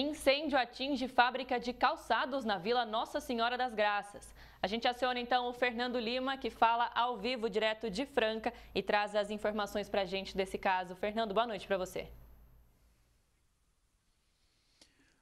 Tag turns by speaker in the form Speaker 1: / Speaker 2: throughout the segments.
Speaker 1: Incêndio atinge fábrica de calçados na Vila Nossa Senhora das Graças. A gente aciona então o Fernando Lima, que fala ao vivo direto de Franca e traz as informações para a gente desse caso. Fernando, boa noite para você.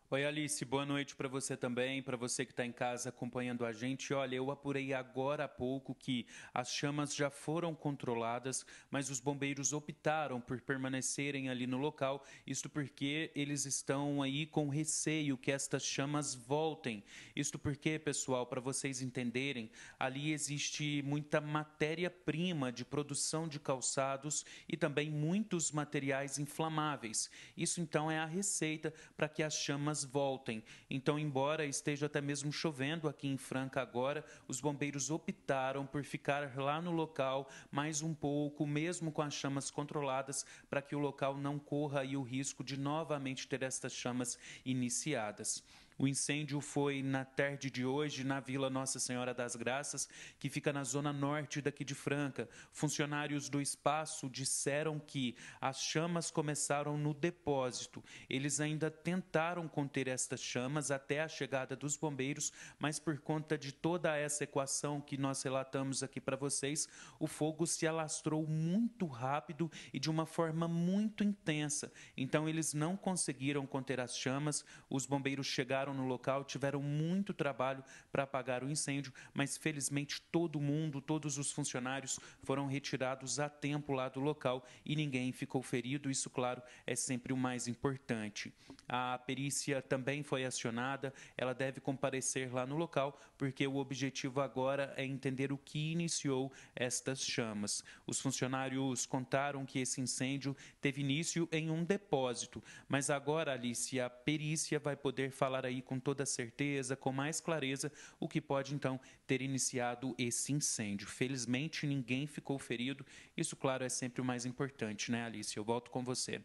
Speaker 2: Oi, Alice, boa noite para você também, para você que está em casa acompanhando a gente. Olha, eu apurei agora há pouco que as chamas já foram controladas, mas os bombeiros optaram por permanecerem ali no local, isto porque eles estão aí com receio que estas chamas voltem. Isto porque, pessoal, para vocês entenderem, ali existe muita matéria-prima de produção de calçados e também muitos materiais inflamáveis. Isso então é a receita para que as chamas voltem. Então, embora esteja até mesmo chovendo aqui em Franca agora, os bombeiros optaram por ficar lá no local mais um pouco, mesmo com as chamas controladas, para que o local não corra o risco de novamente ter estas chamas iniciadas. O incêndio foi na tarde de hoje na Vila Nossa Senhora das Graças, que fica na zona norte daqui de Franca. Funcionários do espaço disseram que as chamas começaram no depósito. Eles ainda tentaram conter estas chamas até a chegada dos bombeiros, mas por conta de toda essa equação que nós relatamos aqui para vocês, o fogo se alastrou muito rápido e de uma forma muito intensa. Então eles não conseguiram conter as chamas. Os bombeiros chegaram no local, tiveram muito trabalho para apagar o incêndio, mas felizmente todo mundo, todos os funcionários foram retirados a tempo lá do local e ninguém ficou ferido. Isso, claro, é sempre o mais importante. A perícia também foi acionada, ela deve comparecer lá no local, porque o objetivo agora é entender o que iniciou estas chamas. Os funcionários contaram que esse incêndio teve início em um depósito, mas agora, Alice, a perícia vai poder falar aí aí com toda certeza, com mais clareza, o que pode então ter iniciado esse incêndio. Felizmente, ninguém ficou ferido. Isso, claro, é sempre o mais importante, né, Alice? Eu volto com você.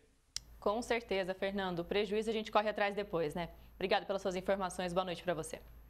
Speaker 1: Com certeza, Fernando. O prejuízo a gente corre atrás depois, né? Obrigado pelas suas informações. Boa noite para você.